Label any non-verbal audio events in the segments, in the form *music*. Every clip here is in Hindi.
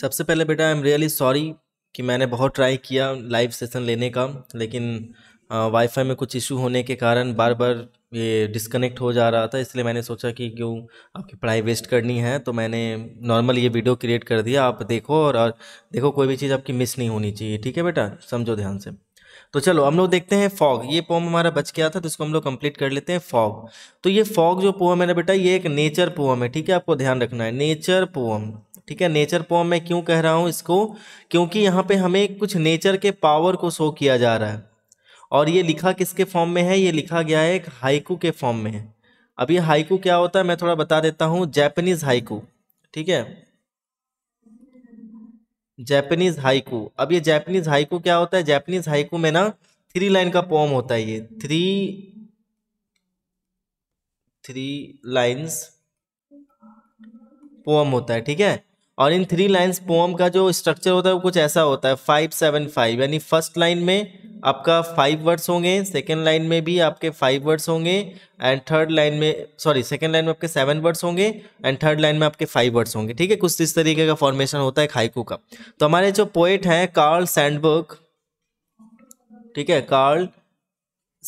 सबसे पहले बेटा आई एम रियली सॉरी कि मैंने बहुत ट्राई किया लाइव सेशन लेने का लेकिन वाईफाई में कुछ इशू होने के कारण बार बार ये डिस्कनेक्ट हो जा रहा था इसलिए मैंने सोचा कि क्यों आपकी पढ़ाई वेस्ट करनी है तो मैंने नॉर्मल ये वीडियो क्रिएट कर दिया आप देखो और, और देखो कोई भी चीज़ आपकी मिस नहीं होनी चाहिए ठीक है बेटा समझो ध्यान से तो चलो हम लोग देखते हैं फॉग ये पोम हमारा बच गया था तो इसको हम लोग कंप्लीट कर लेते हैं फॉग तो ये फॉग जो पोम है ना बेटा ये एक नेचर पोम है ठीक है आपको ध्यान रखना है नेचर पोम ठीक है नेचर पॉम मैं क्यों कह रहा हूँ इसको क्योंकि यहाँ पे हमें कुछ नेचर के पावर को शो किया जा रहा है और ये लिखा किसके फॉर्म में है ये लिखा गया है एक हाइकू के फॉर्म में है अब ये हाइकू क्या होता है मैं थोड़ा बता देता हूँ जैपनीज हाइकू ठीक है जैपनीज हाइकू अब ये जैपनीज हाइकू क्या होता है जैपनीज हाइकू में ना थ्री लाइन का पोम होता है ये थ्री थ्री लाइन्स पोम होता है ठीक है और इन थ्री लाइंस पोम का जो स्ट्रक्चर होता है वो कुछ ऐसा होता है फाइव सेवन फाइव यानी फर्स्ट लाइन में आपका फाइव वर्ड्स होंगे सेकेंड लाइन में भी आपके फाइव वर्ड्स होंगे एंड थर्ड लाइन में सॉरी सेकेंड लाइन में आपके सेवन वर्ड्स होंगे एंड थर्ड लाइन में आपके फाइव वर्ड्स होंगे ठीक है कुछ इस तरीके का फॉर्मेशन होता है खाइकू का तो हमारे जो पोएट हैं कार्ल सैंडबर्ग ठीक है कार्ल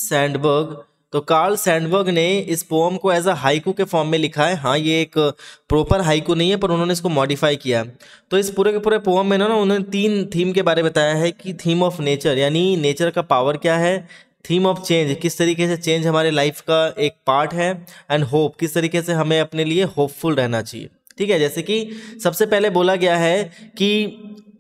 सैंडबर्ग तो कार्ल सैंडवर्ग ने इस पोम को एज अ हाइकू के फॉर्म में लिखा है हाँ ये एक प्रॉपर हाइकू नहीं है पर उन्होंने इसको मॉडिफाई किया तो इस पूरे के पूरे पोम में ना उन्होंने तीन थीम के बारे में बताया है कि थीम ऑफ नेचर यानी नेचर का पावर क्या है थीम ऑफ चेंज किस तरीके से चेंज हमारे लाइफ का एक पार्ट है एंड होप किस तरीके से हमें अपने लिए होपफुल रहना चाहिए ठीक है जैसे कि सबसे पहले बोला गया है कि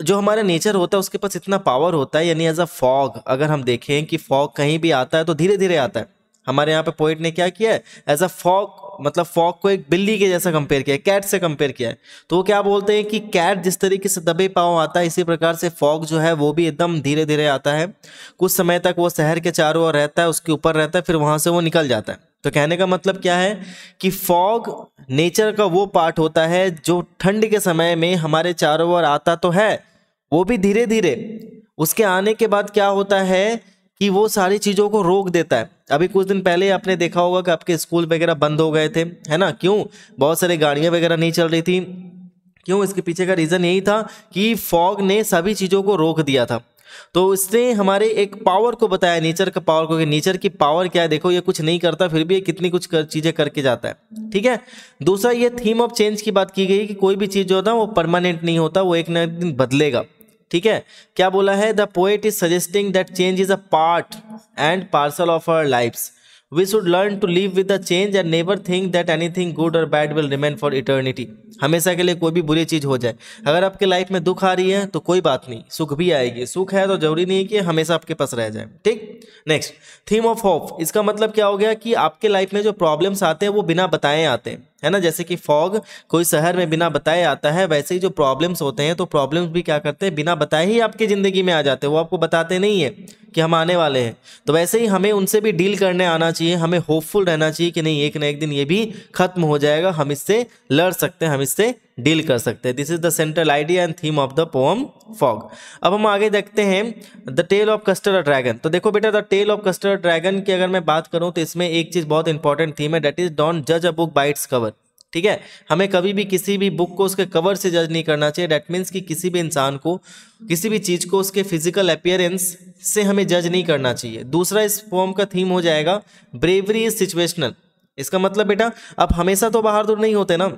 जो हमारा नेचर होता है उसके पास इतना पावर होता है यानी एज अ फॉग अगर हम देखें कि फॉग कहीं भी आता है तो धीरे धीरे आता है हमारे यहाँ पे पोइट ने क्या किया है एज अ फॉक मतलब फॉक को एक बिल्ली के जैसा कंपेयर किया है कैट से कंपेयर किया है तो वो क्या बोलते हैं कि कैट जिस तरीके से दबे पाँव आता है इसी प्रकार से फॉक जो है वो भी एकदम धीरे धीरे आता है कुछ समय तक वो शहर के चारों ओर रहता है उसके ऊपर रहता है फिर वहाँ से वो निकल जाता है तो कहने का मतलब क्या है कि फॉग नेचर का वो पार्ट होता है जो ठंड के समय में हमारे चारों ओर आता तो है वो भी धीरे धीरे उसके आने के बाद क्या होता है कि वो सारी चीज़ों को रोक देता है अभी कुछ दिन पहले आपने देखा होगा कि आपके स्कूल वगैरह बंद हो गए थे है ना क्यों बहुत सारी गाड़ियाँ वगैरह नहीं चल रही थी क्यों इसके पीछे का रीज़न यही था कि फॉग ने सभी चीज़ों को रोक दिया था तो इसने हमारे एक पावर को बताया नेचर का पावर को कि नेचर की पावर क्या है देखो ये कुछ नहीं करता फिर भी ये कितनी कुछ कर, चीज़ें करके जाता है ठीक है दूसरा ये थीम ऑफ चेंज की बात की गई कि कोई भी चीज़ जो होता है वो परमानेंट नहीं होता वो एक ना एक दिन बदलेगा ठीक है क्या बोला है the poet is suggesting that change is a part and parcel of our life's we should learn to live with the change and never think that anything good और bad will remain for eternity हमेशा के लिए कोई भी बुरी चीज़ हो जाए अगर आपके लाइफ में दुख आ रही है तो कोई बात नहीं सुख भी आएगी सुख है तो जरूरी नहीं कि हमेशा आपके पास रह जाए ठीक नेक्स्ट थीम ऑफ hope इसका मतलब क्या हो गया कि आपके लाइफ में जो प्रॉब्लम्स आते हैं वो बिना बताए आते हैं है ना जैसे कि फॉग कोई शहर में बिना बताए आता है वैसे ही जो प्रॉब्लम्स होते हैं तो प्रॉब्लम्स भी क्या करते हैं बिना बताए ही आपकी ज़िंदगी में आ जाते हैं वो आपको बताते नहीं है कि हम आने वाले हैं तो वैसे ही हमें उनसे भी डील करने आना चाहिए हमें होपफुल रहना चाहिए कि नहीं एक ना एक दिन ये भी खत्म हो जाएगा हम इससे लड़ सकते हैं हम इससे डील कर सकते हैं this is the central idea and theme of the poem fog अब हम आगे देखते हैं the tale of Custard dragon तो देखो बेटा the tale of Custard dragon की अगर मैं बात करूँ तो इसमें एक चीज़ बहुत इंपॉर्टेंट थीम है डेट इज डोंट जज अ बुक बाइट्स कवर ठीक है हमें कभी भी किसी भी बुक को उसके कवर से जज नहीं करना चाहिए डैट मीन्स कि किसी भी इंसान को किसी भी चीज़ को उसके फिजिकल अपियरेंस से हमें जज नहीं करना चाहिए दूसरा इस फॉर्म का थीम हो जाएगा ब्रेवरी इज सिचुएशनल इसका मतलब बेटा आप हमेशा तो बहादुर नहीं होते ना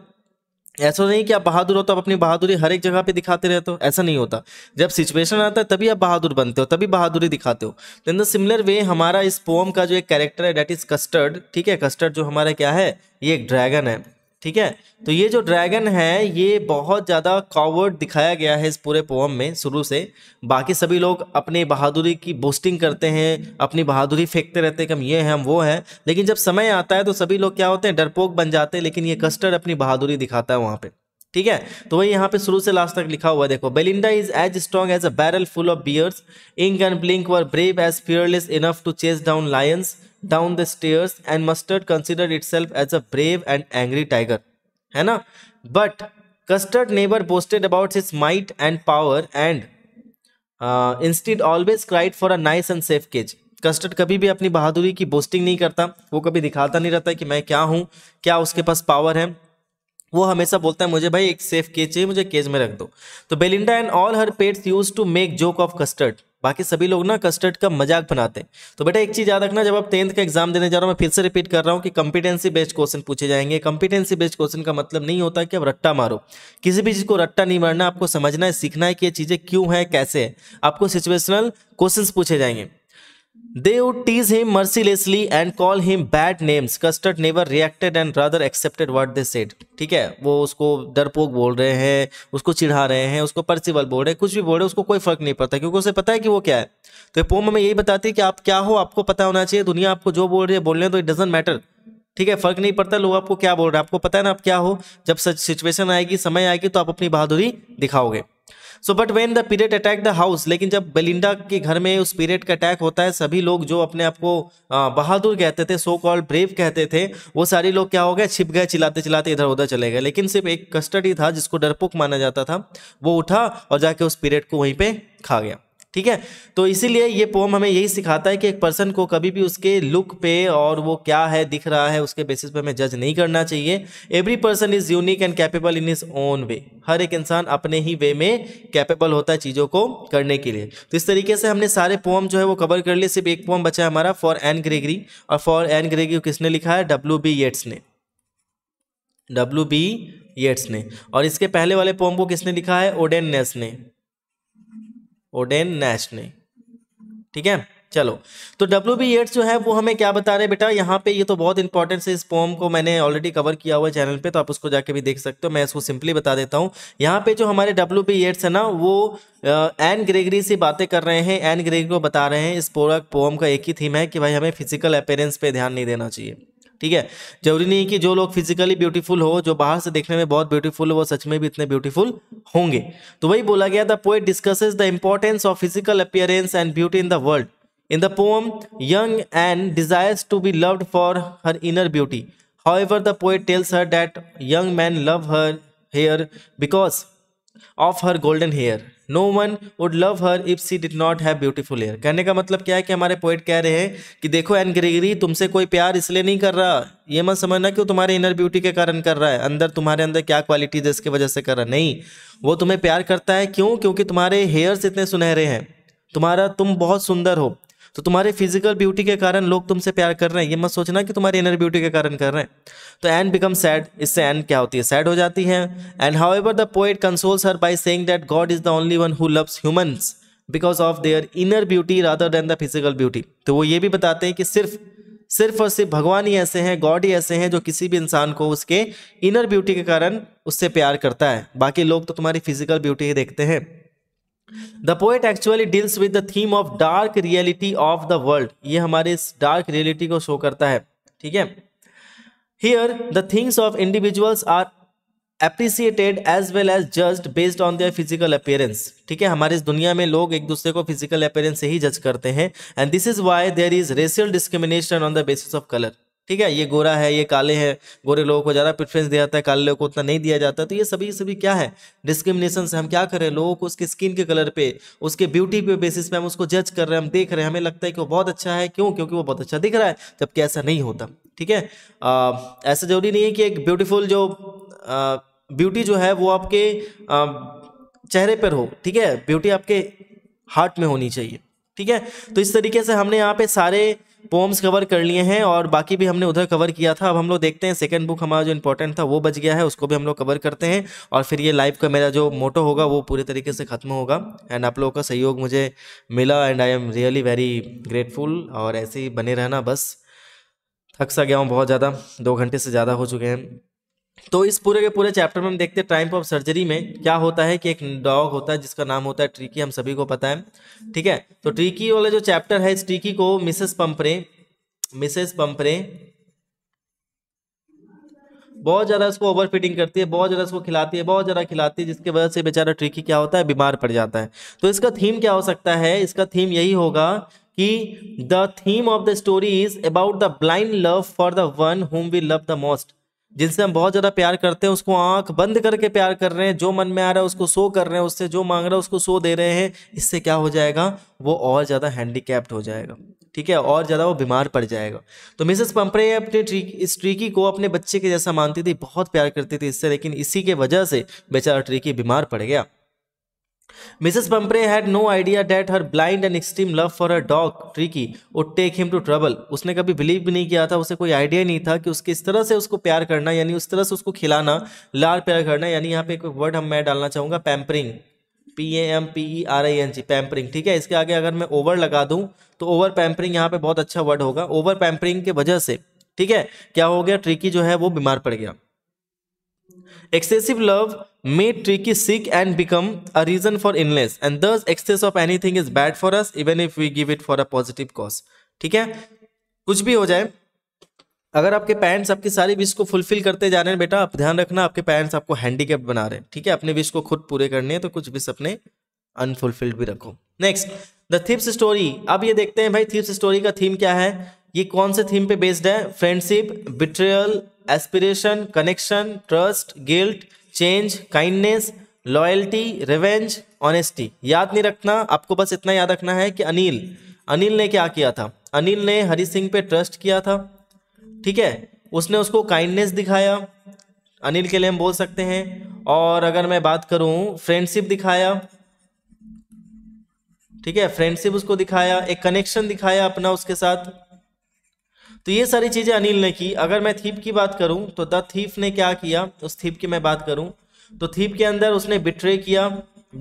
ऐसा नहीं कि आप बहादुर हो तो आप अपनी बहादुरी हर एक जगह पे दिखाते रहते हो ऐसा नहीं होता जब सिचुएशन आता है तभी आप बहादुर बनते हो तभी बहादुरी दिखाते हो तो इन द सिमिलर वे हमारा इस पोम का जो एक कैरेक्टर है डेट इज़ कस्टर्ड ठीक है कस्टर्ड जो हमारा क्या है ये एक ड्रैगन है ठीक है तो ये जो ड्रैगन है ये बहुत ज़्यादा कॉवर्ड दिखाया गया है इस पूरे पोम में शुरू से बाकी सभी लोग अपनी बहादुरी की बूस्टिंग करते हैं अपनी बहादुरी फेंकते रहते हैं कि हम ये हैं हम वो हैं लेकिन जब समय आता है तो सभी लोग क्या होते हैं डरपोक बन जाते हैं लेकिन ये कस्टर्ड अपनी बहादुरी दिखाता है वहाँ पर ठीक है तो वही यहाँ पे शुरू से लास्ट तक लिखा हुआ है देखो Belinda is as strong as a barrel full of bears Ink and Blink were brave as fearless enough to chase down lions down the stairs and Mustard consider itself as a brave and angry tiger है ना but Custard never boasted about his might and power and instead always cried for a nice and safe cage Custard कभी भी अपनी बहादुरी की बोस्टिंग नहीं करता वो कभी दिखाता नहीं रहता कि मैं क्या हूँ क्या उसके पास पावर है वो हमेशा बोलता है मुझे भाई एक सेफ केज चाहिए मुझे केज में रख दो तो Belinda and all her pets use to make joke of Custard बाकी सभी लोग ना कस्टर्ड का मजाक बनाते हैं तो बेटा एक चीज़ याद रखना जब आप टेंथ का एग्जाम देने जा रहा हूँ मैं फिर से रिपीट कर रहा हूँ कि कंपिटेंसी बेस्ड क्वेश्चन पूछे जाएंगे कॉम्पिटेंसी बेस्ड क्वेश्चन का मतलब नहीं होता कि आप रट्टा मारो किसी भी चीज़ को रट्टा नहीं मारना आपको समझना है सीखना है कि ये चीज़ें क्यों हैं कैसे है आपको सिचुएशनल क्वेश्चन पूछे जाएंगे they would tease him mercilessly and call him bad names Custard never reacted and rather accepted word they said ठीक है वो उसको डरपोक बोल रहे हैं उसको चिढ़ा रहे हैं उसको परसिवल बोल रहे हैं कुछ भी बोल रहे हैं उसको कोई फर्क नहीं पड़ता क्योंकि उसे पता है कि वो क्या है तो पोम हमें यही बताती है कि आप क्या हो आपको पता होना चाहिए दुनिया आपको जो बोल रही है बोल रहे हैं तो इट डजेंट मैटर ठीक है फर्क नहीं पड़ता लोग आपको क्या बोल रहे हैं आपको पता है ना आप क्या हो जब सच सिचुएशन आएगी समय आएगी तो आप अपनी बहादुरी दिखाओगे so but when the pirate attack the house लेकिन जब बेलिंडा के घर में उस पीरियड का अटैक होता है सभी लोग जो अपने आप को बहादुर कहते थे सो कॉल ब्रेव कहते थे वो सारे लोग क्या हो गए छिप गए चिल्लाते चिल्लाते इधर उधर चले गए लेकिन सिर्फ एक कस्टडी था जिसको डरपोक माना जाता था वो उठा और जाके उस पीरियड को वहीं पर खा गया ठीक है तो इसीलिए ये पोम हमें यही सिखाता है कि एक पर्सन को कभी भी उसके लुक पे और वो क्या है दिख रहा है उसके बेसिस पे हमें जज नहीं करना चाहिए every person is unique and capable in his own way हर एक इंसान अपने ही वे में कैपेबल होता है चीज़ों को करने के लिए तो इस तरीके से हमने सारे पोम जो है वो कवर कर लिए सिर्फ एक पोम बचा है हमारा फॉर एन ग्रेगरी और फॉर एन ग्रेगरी किसने लिखा है डब्ल्यू बी येट्स ने डब्ल्यू बी येट्स ने और इसके पहले वाले पोम को किसने लिखा है ओडेन नेस ने ओडेन नैश ने ठीक है चलो तो डब्ल्यू बी एड्स जो है वो हमें क्या बता रहे हैं बेटा यहाँ पे ये तो बहुत इंपॉर्टेंट है इस पोम को मैंने ऑलरेडी कवर किया हुआ चैनल पे तो आप उसको जाके भी देख सकते हो मैं इसको सिंपली बता देता हूँ यहाँ पे जो हमारे डब्ल्यू बी एड्स है ना वो एन ग्रेगरी से बातें कर रहे हैं एन ग्रेगरी को बता रहे हैं इस पूरा पोम का एक ही थीम है कि भाई हमें फिजिकल अपेयरेंस पर ध्यान नहीं देना चाहिए ठीक है जरूरी नहीं कि जो लोग फिजिकली ब्यूटीफुल हो जो बाहर से देखने में बहुत ब्यूटीफुल हो वो सच में भी इतने ब्यूटीफुल होंगे तो वही बोला गया the poet discusses the importance of physical appearance and beauty in the world in the poem young and desires to be loved for her inner beauty however the poet tells her that young man love her hair because of her golden hair no one would love her if she did not have beautiful hair कहने का मतलब क्या है कि हमारे पोइट कह रहे हैं कि देखो एन ग्रेगरी तुमसे कोई प्यार इसलिए नहीं कर रहा ये मत समझना कि वो तुम्हारे इनर ब्यूटी के कारण कर रहा है अंदर तुम्हारे अंदर क्या क्वालिटीज है इसकी वजह से कर रहा है नहीं वो तुम्हें प्यार करता है क्यों क्योंकि तुम्हारे हेयर्स इतने सुनहरे हैं तुम्हारा तुम बहुत सुंदर हो तो तुम्हारे फिजिकल ब्यूटी के कारण लोग तुमसे प्यार कर रहे हैं ये मत सोचना कि तुम्हारी इनर ब्यूटी के कारण कर रहे हैं तो एन बिकम सैड इससे एन क्या होती है सैड हो जाती है and however the poet consoles her by saying that God is the only one who loves humans because of their inner beauty rather than the physical beauty तो वो ये भी बताते हैं कि सिर्फ सिर्फ और सिर्फ भगवान ही ऐसे हैं गॉड ही ऐसे हैं जो किसी भी इंसान को उसके इनर ब्यूटी के कारण उससे प्यार करता है बाकी लोग तो तुम्हारी फिजिकल ब्यूटी ही देखते हैं the poet actually deals with the theme of dark reality of the world ये हमारे इस डार्क रियलिटी को शो करता है ठीक है here the things of individuals are appreciated as well as just based on their physical appearance ठीक है हमारे इस दुनिया में लोग एक दूसरे को फिजिकल अपेयरेंस से ही जज करते हैं and this is why there is racial discrimination on the basis of colour ठीक है ये गोरा है ये काले हैं गोरे लोगों को ज़्यादा प्रेफरेंस दिया जाता है काले लोगों को उतना नहीं दिया जाता तो ये सभी सभी क्या है डिस्क्रिमिनेशन से हम क्या कर रहे हैं लोगों को उसके स्किन के कलर पे उसके ब्यूटी पे बेसिस पे हम उसको जज कर रहे हैं हम देख रहे हैं हमें लगता है कि वो बहुत अच्छा है क्यों क्योंकि वो बहुत अच्छा दिख रहा है जबकि ऐसा नहीं होता ठीक है ऐसा ज़रूरी नहीं है कि एक ब्यूटीफुल जो ब्यूटी जो है वो आपके चेहरे पर हो ठीक है ब्यूटी आपके हार्ट में होनी चाहिए ठीक है तो इस तरीके से हमने यहाँ पे सारे पोम्स कवर कर लिए हैं और बाकी भी हमने उधर कवर किया था अब हम लोग देखते हैं सेकेंड बुक हमारा जो इंपॉर्टेंट था वो बच गया है उसको भी हम लोग कवर करते हैं और फिर ये लाइव का मेरा जो मोटो होगा वो पूरे तरीके से ख़त्म होगा एंड आप लोगों का सहयोग मुझे मिला and I am really very grateful और ऐसे ही बने रहना बस थक सा गया हूँ बहुत ज़्यादा दो घंटे से ज़्यादा हो चुके हैं तो इस पूरे के पूरे चैप्टर में हम देखते हैं टाइम ऑफ सर्जरी में क्या होता है कि एक डॉग होता है जिसका नाम होता है ट्रिकी हम सभी को पता है ठीक है तो ट्रिकी वाला जो चैप्टर है इस ट्रिकी को मिसेस पंपरे मिसेस पंपरे बहुत ज़्यादा इसको ओवर फीडिंग करती है बहुत ज़्यादा इसको खिलाती है बहुत ज़्यादा खिलाती है जिसकी वजह से बेचारा ट्रिकी क्या होता है बीमार पड़ जाता है तो इसका थीम क्या हो सकता है इसका थीम यही होगा कि the theme of the story is about the blind love for the one whom we love the most जिनसे हम बहुत ज़्यादा प्यार करते हैं उसको आंख बंद करके प्यार कर रहे हैं जो मन में आ रहा है उसको सो कर रहे हैं उससे जो मांग रहा है उसको सो दे रहे हैं इससे क्या हो जाएगा वो और ज़्यादा हैंडीकैप्ड हो जाएगा ठीक है और ज़्यादा वो बीमार पड़ जाएगा तो मिसेस पंपरे अपने ट्री इस ट्रीकी को अपने बच्चे के जैसा मानती थी बहुत प्यार करती थी इससे लेकिन इसी के वजह से बेचारा ट्रीकी बीमार पड़ गया Mrs. Pumphrey had no idea that her blind and extreme love for her dog Tricky would take him to trouble. उसने कभी बिलीव भी नहीं किया था उसे कोई आइडिया नहीं था कि उसके इस तरह से उसको प्यार करना यानी उस तरह से उसको खिलाना लार प्यार करना यानी यहाँ पे एक वर्ड हम मैं डालना चाहूँगा pampering. P A M P E R I N G pampering ठीक है इसके आगे अगर मैं ओवर लगा दूं तो ओवर पैम्परिंग यहाँ पे बहुत अच्छा वर्ड होगा ओवर पैम्परिंग के वजह से ठीक है क्या हो गया ट्रिकी जो है वो बीमार पड़ गया excessive Excessive love may sick and become a reason for इनलेस and thus excess of anything is bad for us even if we give it for a positive cause ठीक है कुछ भी हो जाए अगर आपके पेरेंट्स आपकी सारी विश को फुलफिल करते जा रहे हैं बेटा आप ध्यान रखना आपके पेरेंट्स आपको हैंडीकेप बना रहे हैं ठीक है अपने विश को खुद पूरे करने हैं तो कुछ विश अपने अनफुलफिल्ड भी रखो नेक्स्ट द थिप्स स्टोरी अब ये देखते हैं भाई थिप्स स्टोरी का थीम क्या है ये कौन से थीम पे बेस्ड है friendship betrayal aspiration connection trust guilt change kindness loyalty revenge honesty याद नहीं रखना आपको बस इतना याद रखना है कि अनिल अनिल ने क्या किया था अनिल ने हरि सिंह पे ट्रस्ट किया था ठीक है उसने उसको काइंडनेस दिखाया अनिल के लिए हम बोल सकते हैं और अगर मैं बात करूं फ्रेंडशिप दिखाया ठीक है फ्रेंडशिप उसको दिखाया एक कनेक्शन दिखाया अपना उसके साथ तो ये सारी चीज़ें अनिल ने की अगर मैं थीप की बात करूं तो द थीप ने क्या किया उस थीप की मैं बात करूं तो थीप के अंदर उसने बिट्रे किया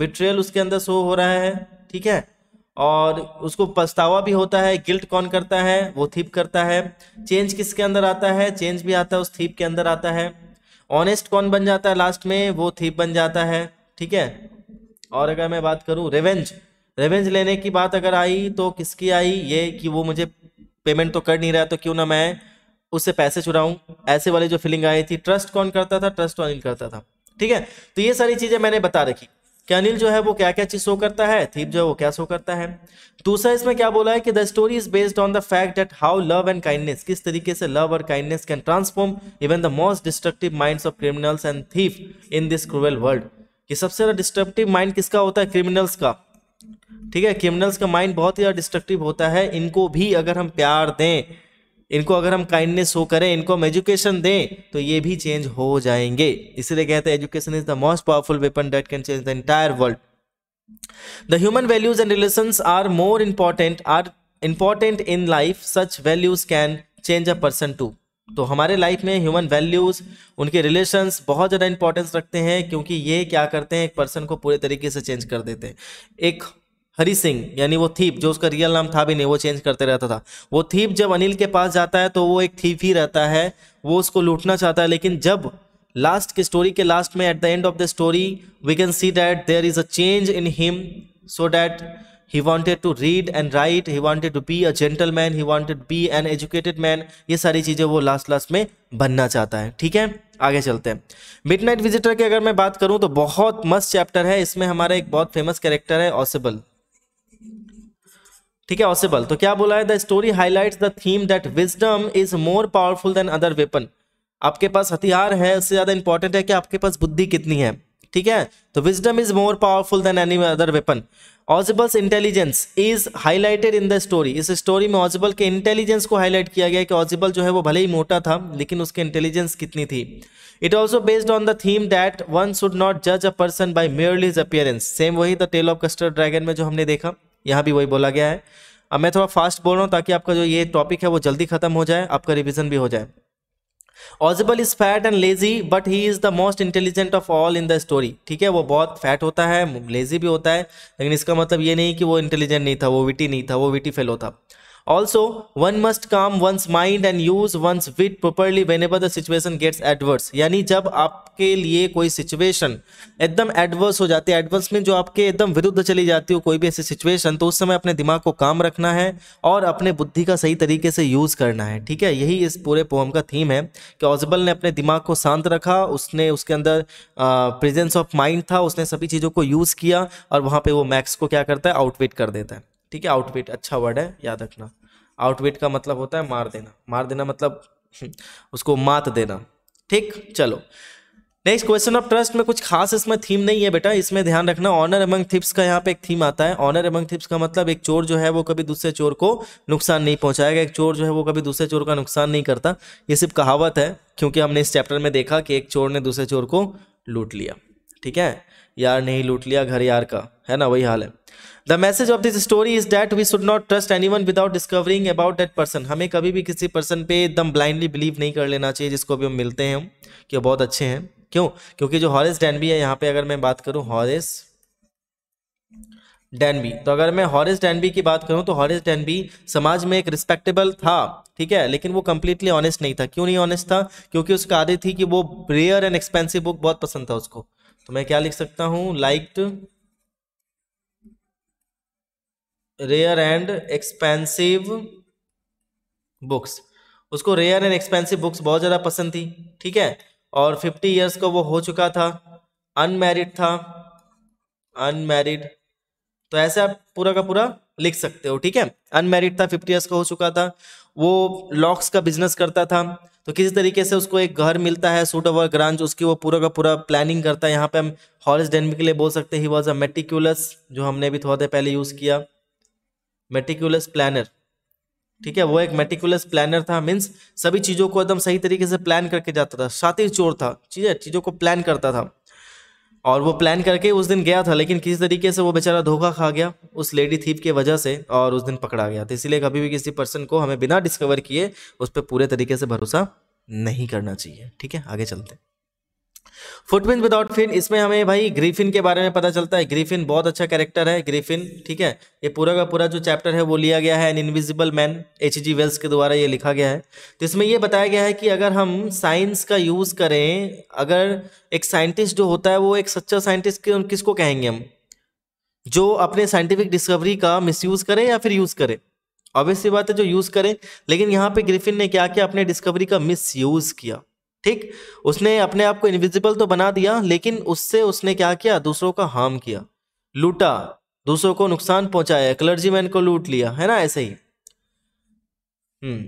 बिट्रेल उसके अंदर शो हो रहा है ठीक है और उसको पछतावा भी होता है गिल्ट कौन करता है वो थीप करता है चेंज किसके अंदर आता है चेंज भी आता है उस थीप के अंदर आता है ऑनेस्ट कौन बन जाता है लास्ट में वो थीप बन जाता है ठीक है और अगर मैं बात करूँ रेवेंज रेवेंज लेने की बात अगर आई तो किसकी आई ये कि वो मुझे पेमेंट तो कर नहीं रहा तो क्यों ना मैं उससे पैसे चुराऊं ऐसे वाली जो फीलिंग आई थी ट्रस्ट कौन करता था ट्रस्ट अनिल करता था ठीक है तो ये सारी चीज़ें मैंने बता रखी कि अनिल जो है वो क्या क्या चीज़ शो करता है थीप जो है वो क्या शो करता है दूसरा इसमें क्या बोला है कि the story is based on the fact that how love and kindness किस तरीके से लव और kindness can transform even the most destructive mind of criminals and thief in this cruel world कि सबसे ज़्यादा डिस्ट्रक्टिव माइंड किसका होता है क्रिमिनल्स का ठीक है क्रिमिनल्स का माइंड बहुत ही ज़्यादा डिस्ट्रक्टिव होता है इनको भी अगर हम प्यार दें इनको अगर हम काइंडनेस शो करें इनको हम एजुकेशन दें तो ये भी चेंज हो जाएंगे इसलिए कहते हैं education is the most powerful weapon that can change the entire world the human values and relation are more important are important in life such values can change a person to तो हमारे लाइफ में ह्यूमन वैल्यूज़ उनके रिलेशंस बहुत ज़्यादा इंपॉर्टेंस रखते हैं क्योंकि ये क्या करते हैं एक पर्सन को पूरे तरीके से चेंज कर देते हैं एक हरी सिंह यानी वो थीप जो उसका रियल नाम था भी नहीं वो चेंज करते रहता था वो थीप जब अनिल के पास जाता है तो वो एक थीप ही रहता है वो उसको लूटना चाहता है लेकिन जब लास्ट की स्टोरी के लास्ट में at the end of the story we can see that there is a change in him so that he wanted to read and write he wanted to be a man he wanted be an educated man ये सारी चीज़ें वो लास्ट लास्ट में बनना चाहता है ठीक है आगे चलते हैं मिडनाइट विजिटर की अगर मैं बात करूं तो बहुत मस्त चैप्टर है इसमें हमारा एक बहुत फेमस कैरेक्टर है ऑसिबल ठीक है ऑसिबल तो क्या बोला है the story highlight the theme that wisdom is more powerful than other weapon आपके पास हथियार है उससे ज़्यादा इंपॉर्टेंट है कि आपके पास बुद्धि कितनी है ठीक है तो wisdom is more powerful than any other weapon Ausable's intelligence is highlighted in the story इस स्टोरी में ऑजिबल के इंटेलिजेंस को हाईलाइट किया गया कि ऑजिबल जो है वो भले ही मोटा था लेकिन उसके इंटेलिजेंस कितनी थी it also based on the theme that one should not जज a person by merely appearance same वही the tale of Custard dragon में जो हमने देखा यहाँ भी वही बोला गया है अब मैं थोड़ा फास्ट बोल रहा हूँ ताकि आपका जो ये टॉपिक है वो जल्दी खत्म हो जाए आपका रिविजन भी हो जाए Ausable is fat and lazy but he is the most intelligent of all in the story ठीक है वो बहुत फैट होता है लेजी भी होता है लेकिन इसका मतलब ये नहीं कि वो इंटेलिजेंट नहीं था वो विटी नहीं था वो विटी फेलो था also one must calm one's mind and use one's wit properly whenever the situation gets adverse यानी जब आपके लिए कोई सिचुएशन एकदम एडवर्स हो जाती है एडवर्स में जो आपके एकदम विरुद्ध चली जाती हो कोई भी ऐसी सिचुएशन तो उस समय अपने दिमाग को काम रखना है और अपने बुद्धि का सही तरीके से यूज करना है ठीक है यही इस पूरे पोम का थीम है कि ऑजबल ने अपने दिमाग को शांत रखा उसने उसके अंदर प्रेजेंस ऑफ माइंड था उसने सभी चीज़ों को यूज़ किया और वहाँ पर वो मैक्स को क्या करता है आउटवेट कर देता है ठीक है आउटवेट अच्छा वर्ड है याद रखना आउटवेट का मतलब होता है मार देना मार देना मतलब *laughs* उसको मात देना ठीक चलो नेक्स्ट क्वेश्चन ऑफ ट्रस्ट में कुछ खास इसमें थीम नहीं है बेटा इसमें ध्यान रखना ऑनर एमंग थिप्स का यहाँ पे एक थीम आता है ऑनर एमंग थिप्स का मतलब एक चोर जो है वो कभी दूसरे चोर को नुकसान नहीं पहुंचाएगा एक चोर जो है वो कभी दूसरे चोर का नुकसान नहीं करता ये सिर्फ कहावत है क्योंकि हमने इस चैप्टर में देखा कि एक चोर ने दूसरे चोर को लूट लिया ठीक है यार नहीं लूट लिया घर यार का है ना वही हाल है the message of this story is that we should not trust anyone without discovering about that person हमें कभी भी किसी पर्सन पे एकदम ब्लाइंडली बिलीव नहीं कर लेना चाहिए जिसको भी हम मिलते हैं कि वो बहुत अच्छे हैं क्यों क्योंकि जो हॉरिस डैनबी है यहाँ पे अगर मैं बात करूँ हॉरिस डैनबी तो अगर मैं हॉरिस डैनबी की बात करूँ तो हॉरिस डैनबी समाज में एक रिस्पेक्टेबल था ठीक है लेकिन वो कंप्लीटली ऑनेस्ट नहीं था क्यों नहीं ऑनेस्ट था क्योंकि उसका आदत थी कि वो रेयर एंड एक्सपेंसिव बुक बहुत पसंद था उसको तो मैं क्या लिख सकता हूँ liked rare and expensive books उसको रेयर एंड एक्सपेंसिव बुक्स बहुत ज़्यादा पसंद थी ठीक है और फिफ्टी ईयर्स का वो हो चुका था अनमेरिड था अनमेरिड तो ऐसे आप पूरा का पूरा लिख सकते हो ठीक है अनमेरिड था फिफ्टी ईयर्स का हो चुका था वो लॉक्स का बिजनेस करता था तो किसी तरीके से उसको एक घर मिलता है सूट ओवर ग्रांच उसकी वो पूरा का पूरा प्लानिंग करता है यहाँ पे हम हॉरिस डेनबी के लिए बोल सकते हैं ही वॉज अ मेटिक्यूलस जो हमने भी थोड़ा देर पहले यूज़ किया मेटिक्यूलस प्लानर ठीक है वो एक मेटिकुलस प्लानर था मीन्स सभी चीज़ों को एकदम सही तरीके से प्लान करके जाता था साथ ही चोर था ठीक है चीज़ों को प्लान करता था और वो प्लान करके उस दिन गया था लेकिन किसी तरीके से वो बेचारा धोखा खा गया उस लेडी थीप की वजह से और उस दिन पकड़ा गया था तो इसीलिए कभी भी किसी पर्सन को हमें बिना डिस्कवर किए उस पर पूरे तरीके से भरोसा नहीं करना चाहिए ठीक है आगे चलते हैं फुटप्रिंट विदाउट फिन इसमें हमें भाई ग्रीफिन के बारे में पता चलता है ग्रीफिन बहुत अच्छा कैरेक्टर है ग्रीफिन ठीक है ये पूरा का पूरा जो चैप्टर है वो लिया गया है an invisible man H G Wells के द्वारा ये लिखा गया है तो इसमें ये बताया गया है कि अगर हम साइंस का यूज़ करें अगर एक साइंटिस्ट जो होता है वो एक सच्चा साइंटिस्ट किसको कहेंगे हम जो अपने साइंटिफिक डिस्कवरी का मिसयूज़ करें या फिर यूज़ करें ऑब्वियस बात है जो यूज़ करें लेकिन यहाँ पे ग्रीफिन ने क्या किया अपने डिस्कवरी का मिसयूज़ किया ठीक उसने अपने आप को इनविजिबल तो बना दिया लेकिन उससे उसने क्या किया दूसरों का हार्म किया लूटा दूसरों को नुकसान पहुंचाया क्लर्जी मैन को लूट लिया है ना ऐसे ही hmm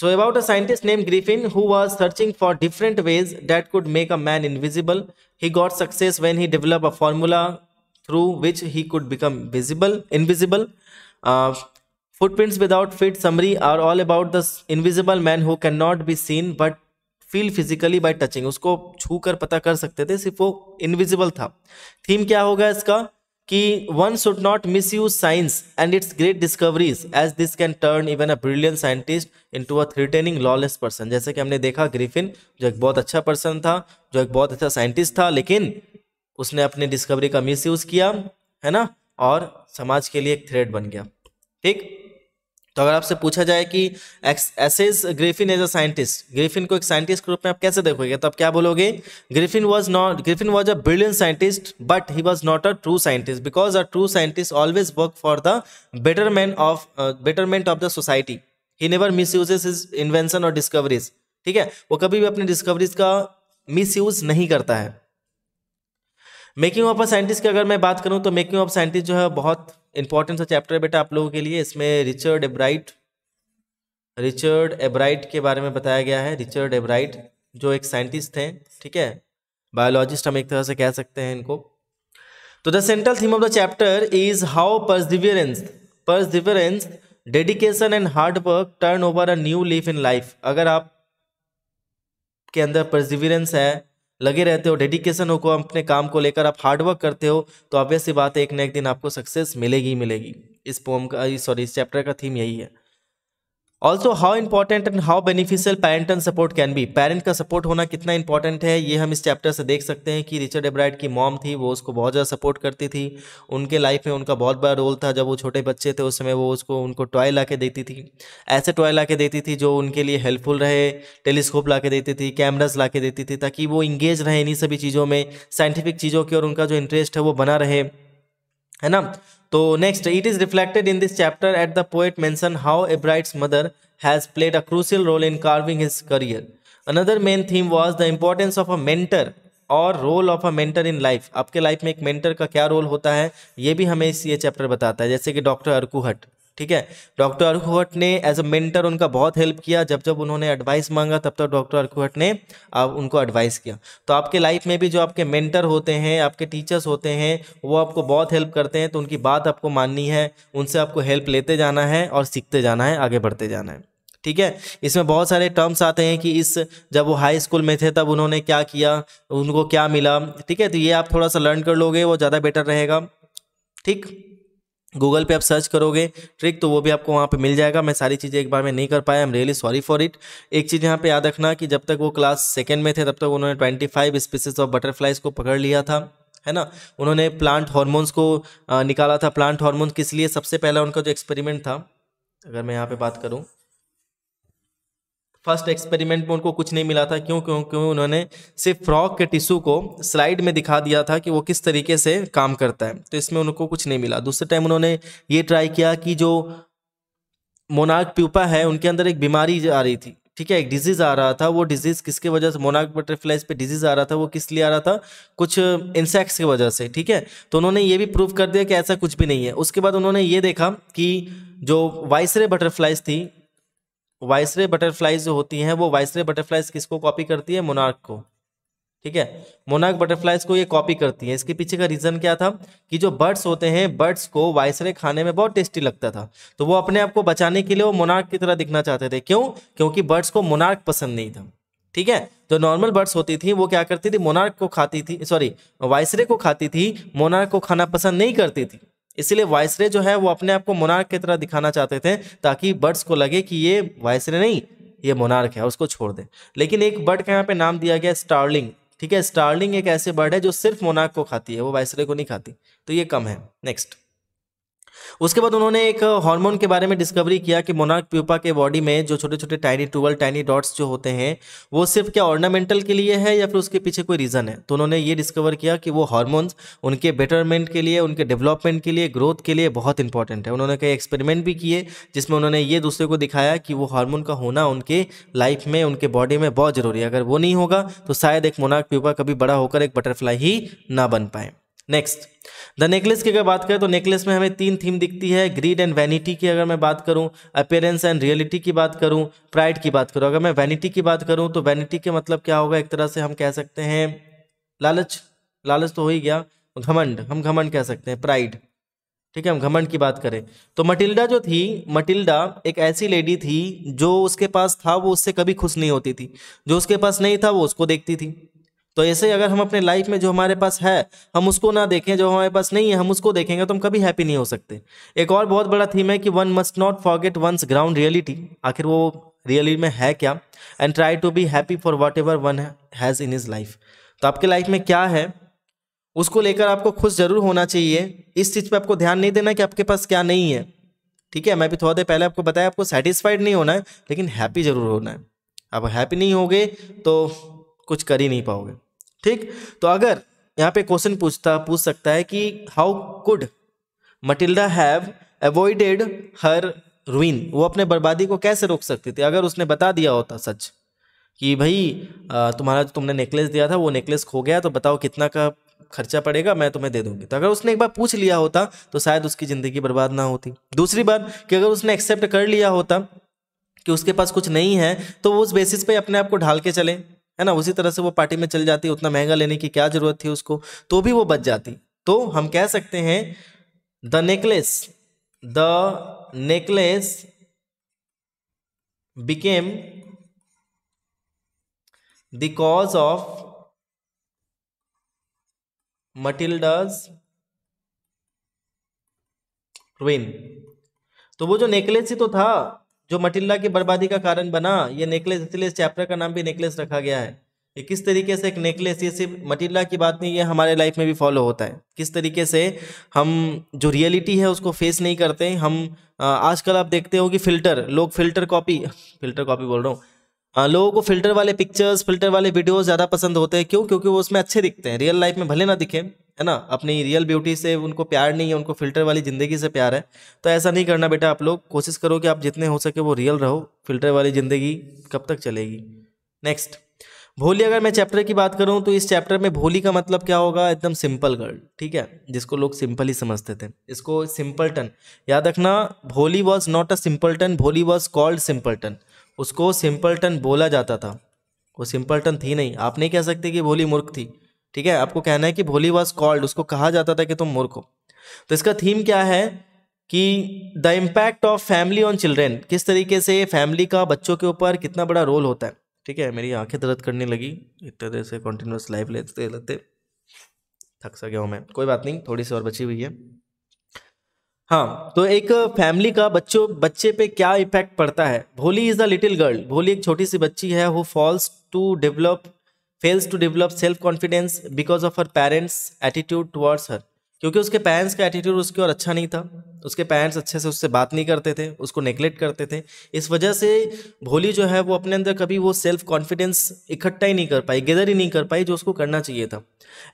so about a scientist name Griffin who was searching for different ways that could make a man invisible he got success when he develop a formula through which he could become visible invisible footprints without feet summary are all about the invisible man who can not be seen but feel physically by touching उसको छू कर पता कर सकते थे सिर्फ वो इनविजिबल था थीम क्या होगा इसका कि one should not misuse science and its great discoveries as this can turn even a brilliant scientist into a threatening lawless person जैसे कि हमने देखा ग्रीफिन जो एक बहुत अच्छा पर्सन था जो एक बहुत अच्छा साइंटिस्ट था लेकिन उसने अपनी डिस्कवरी का मिस यूज किया है ना और समाज के लिए एक थ्रेड बन गया ठीक तो अगर आपसे पूछा जाए कि assess Griffin as a scientist Griffin को एक साइंटिस्ट के रूप में आप कैसे देखोगे तो आप क्या बोलोगे Griffin was not Griffin was a brilliant scientist but he was not a true scientist because a true scientist always work for the betterment of betterment of the society he never misuses his invention और डिस्कवरीज ठीक है वो कभी भी अपनी डिस्कवरीज का मिस यूज नहीं करता है मेकिंग ऑफ अ साइंटिस्ट की अगर मैं बात करूँ तो मेकिंग ऑफ साइंटिस्ट जो है बहुत इंपॉर्टेंट सा चैप्टर है बेटा आप लोगों के लिए इसमें रिचर्ड एब्राइट रिचर्ड एब्राइट के बारे में बताया गया है रिचर्ड एब्राइट जो एक साइंटिस्ट थे ठीक है बायोलॉजिस्ट हम एक तरह से कह सकते हैं इनको तो the central theme of the chapter is how perseverance perseverance dedication and hard work turn over a new leaf in life अगर आप के अंदर परसिवियरेंस है लगे रहते हो डेडिकेशन हो को अपने काम को लेकर आप हार्डवर्क करते हो तो ऑब्वियस सी बात है एक ना एक दिन आपको सक्सेस मिलेगी मिलेगी इस पोम का सॉरी इस चैप्टर का थीम यही है also how important and how beneficial parent and support can be parent का सपोर्ट होना कितना इंपॉर्टेंट है ये हम इस चैप्टर से देख सकते हैं कि रिचर्ड एब्राइड की मॉम थी वो उसको बहुत ज़्यादा सपोर्ट करती थी उनके लाइफ में उनका बहुत बड़ा रोल था जब वो छोटे बच्चे थे उस समय वो उसको उनको टॉय ला के देती थी ऐसे टॉय ला के देती थी जो उनके लिए हेल्पफुल रहे टेलीस्कोप ला के देती थी कैमराज ला के देती थी ताकि वो इंगेज रहे इन्हीं सभी चीज़ों में साइंटिफिक चीज़ों की और उनका जो इंटरेस्ट है वो बना रहे है ना तो next it is reflected in this chapter at the poet mention how Ebright's mother has played a crucial role in carving his career another main theme was the importance of a mentor और role of a mentor in life आपके लाइफ में एक मेंटर का क्या रोल होता है ये भी हमें इस ये चैप्टर बताता है जैसे कि डॉक्टर अर्कूहट ठीक है डॉक्टर अर्कुहट ने एज अ मेंटर उनका बहुत हेल्प किया जब जब उन्होंने एडवाइस मांगा तब तक डॉक्टर अर्कुहट ने आप उनको एडवाइस किया तो आपके लाइफ में भी जो आपके मेंटर होते हैं आपके टीचर्स होते हैं वो आपको बहुत हेल्प करते हैं तो उनकी बात आपको माननी है उनसे आपको हेल्प लेते जाना है और सीखते जाना है आगे बढ़ते जाना है ठीक है इसमें बहुत सारे टर्म्स आते हैं कि इस जब वो हाई स्कूल में थे तब उन्होंने क्या किया उनको क्या मिला ठीक है तो ये आप थोड़ा सा लर्न कर लोगे वो ज़्यादा बेटर रहेगा ठीक गूगल पे आप सर्च करोगे ट्रिक तो वो भी आपको वहाँ पे मिल जाएगा मैं सारी चीज़ें एक बार में नहीं कर पाया I am really sorry for it एक चीज़ यहाँ पे याद रखना कि जब तक वो क्लास सेकेंड में थे तब तक उन्होंने twenty five species of butterflies को पकड़ लिया था है ना उन्होंने प्लांट हॉर्मोन्स को निकाला था प्लांट हॉर्मोन्स किस लिए सबसे पहला उनका जो एक्सपेरिमेंट था अगर मैं यहाँ पर बात करूँ फर्स्ट एक्सपेरिमेंट में उनको कुछ नहीं मिला था क्यों क्यों क्यों उन्होंने सिर्फ फ्रॉक के टिश्यू को स्लाइड में दिखा दिया था कि वो किस तरीके से काम करता है तो इसमें उनको कुछ नहीं मिला दूसरे टाइम उन्होंने ये ट्राई किया कि जो मोनाक प्यूपा है उनके अंदर एक बीमारी आ रही थी ठीक है एक डिजीज़ आ रहा था वो डिजीज़ किसके वजह से मोनाक बटरफ्लाइज पे डिजीज़ आ रहा था वो किस लिए आ रहा था कुछ इंसेक्ट्स की वजह से ठीक है तो उन्होंने ये भी प्रूव कर दिया कि ऐसा कुछ भी नहीं है उसके बाद उन्होंने ये देखा कि जो वाइसरे बटरफ्लाइज थी वाइसरे बटरफ्लाइज जो होती हैं वो वाइसरे बटरफ्लाइज किसको कॉपी करती है मोनार्क को ठीक है मोनार्क बटरफ्लाइज को ये कॉपी करती है इसके पीछे का रीजन क्या था कि जो बर्ड्स होते हैं बर्ड्स को वाइसरे खाने में बहुत टेस्टी लगता था तो वो अपने आप को बचाने के लिए वो मोनार्क की तरह दिखना चाहते थे क्यों क्योंकि बर्ड्स को मोनार्क पसंद नहीं था ठीक है जो नॉर्मल बर्ड्स होती थी वो क्या करती थी मोनार्क को खाती थी सॉरी वाइसरे को खाती थी मोनार्क को खाना पसंद नहीं करती थी इसीलिए वायसरे जो है वो अपने आप को मोनार्क की तरह दिखाना चाहते थे ताकि बर्ड्स को लगे कि ये वायसरे नहीं ये मोनार्क है उसको छोड़ दें लेकिन एक बर्ड का यहाँ पे नाम दिया गया स्टार्लिंग ठीक है स्टार्लिंग एक ऐसे बर्ड है जो सिर्फ मोनार्क को खाती है वो वायसरे को नहीं खाती तो ये कम है नेक्स्ट उसके बाद उन्होंने एक हार्मोन के बारे में डिस्कवरी किया कि मोनार्क प्यूपा के बॉडी में जो छोटे छोटे टाइनी टूबल टाइनी डॉट्स जो होते हैं वो सिर्फ क्या ऑर्नामेंटल के लिए है या फिर उसके पीछे कोई रीज़न है तो उन्होंने ये डिस्कवर किया कि वो हार्मोन्स उनके बेटरमेंट के लिए उनके डेवलपमेंट के लिए ग्रोथ के लिए बहुत इंपॉर्टेंट है उन्होंने कई एक्सपेरिमेंट भी किए जिसमें उन्होंने ये दूसरे को दिखाया कि वो हार्मोन का होना उनके लाइफ में उनके बॉडी में बहुत ज़रूरी है अगर वो नहीं होगा तो शायद एक मोनार्क प्यूपा कभी बड़ा होकर एक बटरफ्लाई ही ना बन पाए नेक्स्ट द नेकलेस की अगर बात करें तो नेकलेस में हमें तीन थीम दिखती है ग्रीड एंड वैनिटी की अगर मैं बात करूं अपेयरेंस एंड रियलिटी की बात करूं प्राइड की बात करूं अगर मैं वैनिटी की बात करूं तो वैनिटी के मतलब क्या होगा एक तरह से हम कह सकते हैं लालच लालच तो हो ही गया घमंड हम घमंड कह सकते हैं प्राइड ठीक है हम घमंड की बात करें तो मटिल्डा जो थी मटिल्डा एक ऐसी लेडी थी जो उसके पास था वो उससे कभी खुश नहीं होती थी जो उसके पास नहीं था वो उसको देखती थी तो ऐसे अगर हम अपने लाइफ में जो हमारे पास है हम उसको ना देखें जो हमारे पास नहीं है हम उसको देखेंगे तो हम कभी हैप्पी नहीं हो सकते एक और बहुत बड़ा थीम है कि one must not forget one's ground reality आखिर वो रियलिटी में है क्या and try to be happy for whatever one has in his life तो आपके लाइफ में क्या है उसको लेकर आपको खुश जरूर होना चाहिए इस चीज़ पे आपको ध्यान नहीं देना कि आपके पास क्या नहीं है ठीक है मैं भी थोड़ा देर पहले आपको बताया आपको सेटिस्फाइड नहीं होना है लेकिन हैप्पी जरूर होना है आप हैप्पी नहीं होगे तो कुछ कर ही नहीं पाओगे ठीक तो अगर यहाँ पे क्वेश्चन पूछता पूछ सकता है कि how could Matilda have avoided her ruin वो अपने बर्बादी को कैसे रोक सकती थी अगर उसने बता दिया होता सच कि भाई तुम्हारा जो तुमने नेकलेस दिया था वो नेकलेस खो गया तो बताओ कितना का खर्चा पड़ेगा मैं तुम्हें दे दूंगी तो अगर उसने एक बार पूछ लिया होता तो शायद उसकी ज़िंदगी बर्बाद ना होती दूसरी बात कि अगर उसने एक्सेप्ट कर लिया होता कि उसके पास कुछ नहीं है तो वो उस बेसिस पे अपने आप को ढाल के चले है ना उसी तरह से वो पार्टी में चल जाती उतना महंगा लेने की क्या जरूरत थी उसको तो भी वो बच जाती तो हम कह सकते हैं the necklace the necklace became the cause of Matilda's ruin तो वो जो नेकलेस ही तो था जो मटिल्ला की बर्बादी का कारण बना ये नेकलेस इसलिए इस चैप्टर का नाम भी नेकलेस रखा गया है ये किस तरीके से एक नेकलेस ये सिर्फ मटिल्ला की बात नहीं ये हमारे लाइफ में भी फॉलो होता है किस तरीके से हम जो रियलिटी है उसको फेस नहीं करते हम आजकल आप देखते हो कि फ़िल्टर लोग फ़िल्टर कॉपी फ़िल्टर कॉपी बोल रहा हूँ लोगों को फिल्टर वाले पिक्चर्स फिल्टर वाले वीडियोस ज़्यादा पसंद होते हैं क्यों क्योंकि वो उसमें अच्छे दिखते हैं रियल लाइफ में भले ना दिखे है ना अपनी रियल ब्यूटी से उनको प्यार नहीं है उनको फिल्टर वाली ज़िंदगी से प्यार है तो ऐसा नहीं करना बेटा आप लोग कोशिश करो कि आप जितने हो सके वो रियल रहो फिल्टर वाली ज़िंदगी कब तक चलेगी नेक्स्ट भोली अगर मैं चैप्टर की बात करूं तो इस चैप्टर में भोली का मतलब क्या होगा एकदम सिंपल गर्ल ठीक है जिसको लोग सिंपल ही समझते थे इसको सिंपल टन याद रखना Bholi was not a simpleton Bholi was called simpleton उसको सिंपल टन बोला जाता था वो सिंपलटन थी नहीं आप नहीं कह सकते कि भोली मूर्ख थी ठीक है आपको कहना है कि भोली वॉज कॉल्ड उसको कहा जाता था कि तुम मूर्ख हो तो इसका थीम क्या है कि the impact of family on children किस तरीके से फैमिली का बच्चों के ऊपर कितना बड़ा रोल होता है ठीक है मेरी आंखें दर्द करने लगी इतने देर से कॉन्टीन्यूस लाइफ लेते लेते थक सा गया हूँ मैं कोई बात नहीं थोड़ी सी और बची हुई है हाँ तो एक फैमिली का बच्चों बच्चे पे क्या इफेक्ट पड़ता है भोली इज़ द लिटिल गर्ल भोली एक छोटी सी बच्ची है who falls to develop fails to develop self confidence because of her parents attitude towards her क्योंकि उसके पेरेंट्स का एटीट्यूड उसके और अच्छा नहीं था उसके पेरेंट्स अच्छे से उससे बात नहीं करते थे उसको नेग्लेक्ट करते थे इस वजह से भोली जो है वो अपने अंदर कभी वो सेल्फ कॉन्फिडेंस इकट्ठा ही नहीं कर पाई गेदर ही नहीं कर पाई जो उसको करना चाहिए था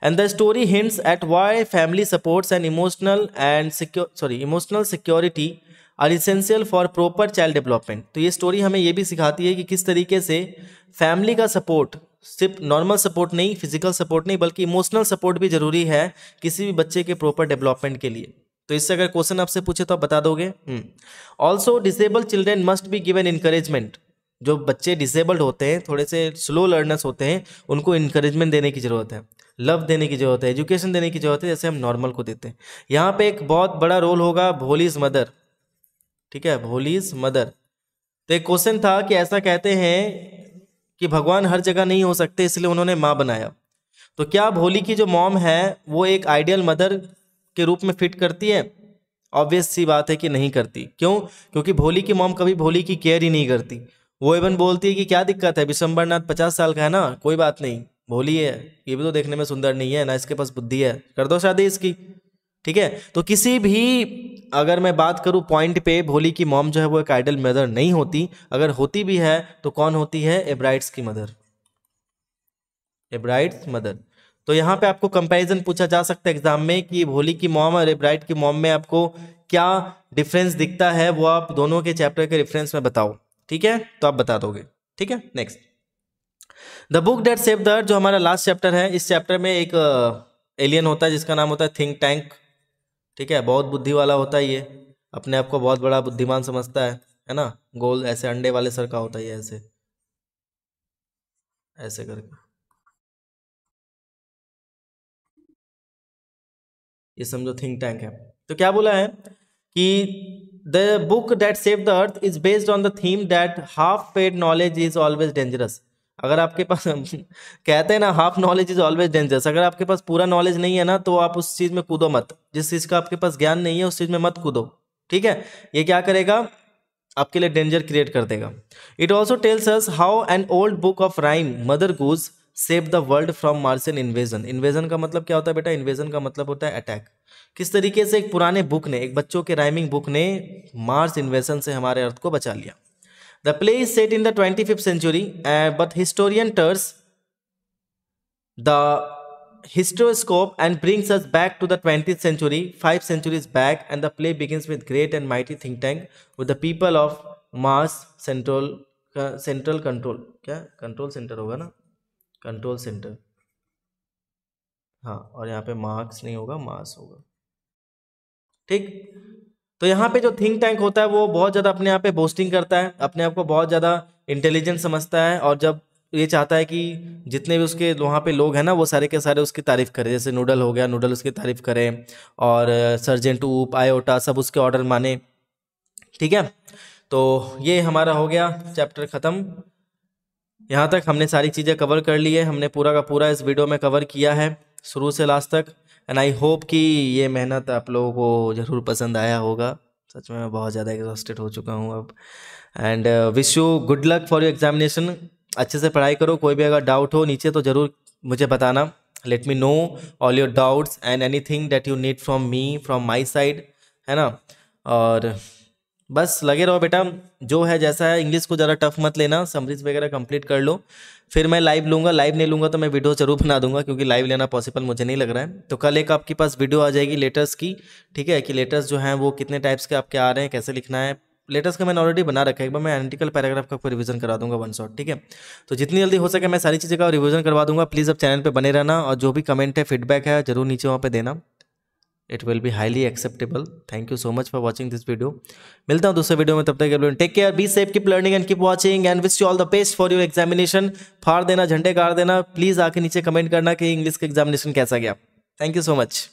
and the story hints at why family supports and emotional and sorry emotional security are essential for proper child development तो ये स्टोरी हमें ये भी सिखाती है कि किस तरीके से फैमिली का सपोर्ट सिर्फ नॉर्मल सपोर्ट नहीं फिजिकल सपोर्ट नहीं बल्कि इमोशनल सपोर्ट भी जरूरी है किसी भी बच्चे के प्रॉपर डेवलपमेंट के लिए तो इससे अगर क्वेश्चन आपसे पूछे तो आप बता दोगे also disable children must be given encouragement जो बच्चे डिसेबल्ड होते हैं थोड़े से स्लो लर्नर्स होते हैं उनको इनकरेजमेंट देने की ज़रूरत है लव देने की ज़रूरत है एजुकेशन देने की ज़रूरत है जैसे हम नॉर्मल को देते हैं यहाँ पे एक बहुत बड़ा रोल होगा भोलीज मदर ठीक है भोलीज मदर तो एक क्वेश्चन था कि ऐसा कहते हैं कि भगवान हर जगह नहीं हो सकते इसलिए उन्होंने माँ बनाया तो क्या भोली की जो मॉम है वो एक आइडियल मदर के रूप में फिट करती है ऑब्वियस सी बात है कि नहीं करती क्यों क्योंकि भोली की मॉम कभी भोली की केयर ही नहीं करती वो इवन बोलती है कि क्या दिक्कत है विशंबरनाथ पचास साल का है ना कोई बात नहीं भोली है ये भी तो देखने में सुंदर नहीं है ना इसके पास बुद्धि है कर दो शादी इसकी ठीक है तो किसी भी अगर मैं बात करूं पॉइंट पे भोली की मॉम जो है वो एक आइडल मदर नहीं होती अगर होती भी है तो कौन होती है एब्राइड्स की मदर एब्राइड्स मदर तो यहां पे आपको कंपैरिजन पूछा जा सकता है एग्जाम में कि भोली की मॉम और एब्राइड की मॉम में आपको क्या डिफरेंस दिखता है वो आप दोनों के चैप्टर के रेफरेंस में बताओ ठीक है तो आप बता दोगे ठीक है next the book that save the जो हमारा लास्ट चैप्टर है इस चैप्टर में एक एलियन होता है जिसका नाम होता है थिंक टैंक ठीक है बहुत बुद्धि वाला होता है ये अपने आप को बहुत बड़ा बुद्धिमान समझता है है ना गोल ऐसे अंडे वाले सर का होता है ऐसे ऐसे करके ये समझो थिंक टैंक है तो क्या बोला है कि the book that save the earth is based on the theme that half baked knowledge is always dangerous अगर आपके पास कहते हैं ना half knowledge is always dangerous अगर आपके पास पूरा नॉलेज नहीं है ना तो आप उस चीज में कूदो मत जिस चीज का आपके पास ज्ञान नहीं है उस चीज में मत कूदो ठीक है ये क्या करेगा आपके लिए डेंजर क्रिएट कर देगा it also tells us how an old book of rhyme Mother Goose save the world from Martian invasion invasion का मतलब क्या होता है बेटा इन्वेजन का मतलब होता है अटैक किस तरीके से एक पुराने बुक ने एक बच्चों के राइमिंग बुक ने मार्स इन्वेजन से हमारे अर्थ को बचा लिया The play is set in the 25th century, uh, but historian turns the historoscope and brings us back to the 20th century, five centuries back, and the play begins with great and mighty think tank with the people of Mars Central uh, Central Control. क्या control center होगा ना कंट्रोल सेंटर हाँ और यहाँ पे मार्क्स नहीं होगा मास होगा ठीक तो यहाँ पे जो थिंक टैंक होता है वो बहुत ज़्यादा अपने आप पे बोस्टिंग करता है अपने आप को बहुत ज़्यादा इंटेलिजेंट समझता है और जब ये चाहता है कि जितने भी उसके वहाँ पे लोग हैं ना वो सारे के सारे उसकी तारीफ़ करें जैसे नूडल हो गया नूडल उसकी तारीफ़ करें और सर्जेंट ऊप आयोटा सब उसके ऑर्डर माने ठीक है तो ये हमारा हो गया चैप्टर ख़त्म यहाँ तक हमने सारी चीज़ें कवर कर ली है हमने पूरा का पूरा इस वीडियो में कवर किया है शुरू से लास्ट तक एंड आई होप कि ये मेहनत आप लोगों को ज़रूर पसंद आया होगा सच में मैं बहुत ज़्यादा एग्जॉस्टेड हो चुका हूँ अब and wish you good luck for you examination अच्छे से पढ़ाई करो कोई भी अगर डाउट हो नीचे तो ज़रूर मुझे बताना let me know all your doubts and anything that you need from me from my side है ना और बस लगे रहो बेटा जो है जैसा है इंग्लिश को ज़्यादा टफ मत लेना समरीज वगैरह कंप्लीट कर लो फिर मैं लाइव लूँगा लाइव नहीं लूँगा तो मैं वीडियो ज़रूर बना दूंगा क्योंकि लाइव लेना पॉसिबल मुझे नहीं लग रहा है तो कल एक आपके पास वीडियो आ जाएगी लेटर्स की ठीक है कि लेटर्स जो हैं वो कितने टाइप्स के आपके आ रहे हैं कैसे लिखना है लेटर्स का मैंने ऑलरेडी बना रखा है एक बार मैं एनालिटिकल पैराग्राफ का रिविज़न रिवीजन करा दूंगा वन शॉट ठीक है तो जितनी जल्दी हो सके मैं सारी चीज़ें का रिवीजन करवा दूंगा प्लीज़ आप चैनल पर बने रहना और जो भी कमेंट है फीडबैक है जरूर नीचे वहाँ पर देना it will be highly acceptable thank you so much for watching this video मिलता हूँ दूसरे वीडियो में तब तक take care be safe keep learning and keep watching and wish you all the best for your examination फाड़ देना झंडे गाड़ देना प्लीज़ आके नीचे कमेंट करना कि इंग्लिश का एग्जामिनेशन कैसा गया थैंक यू सो मच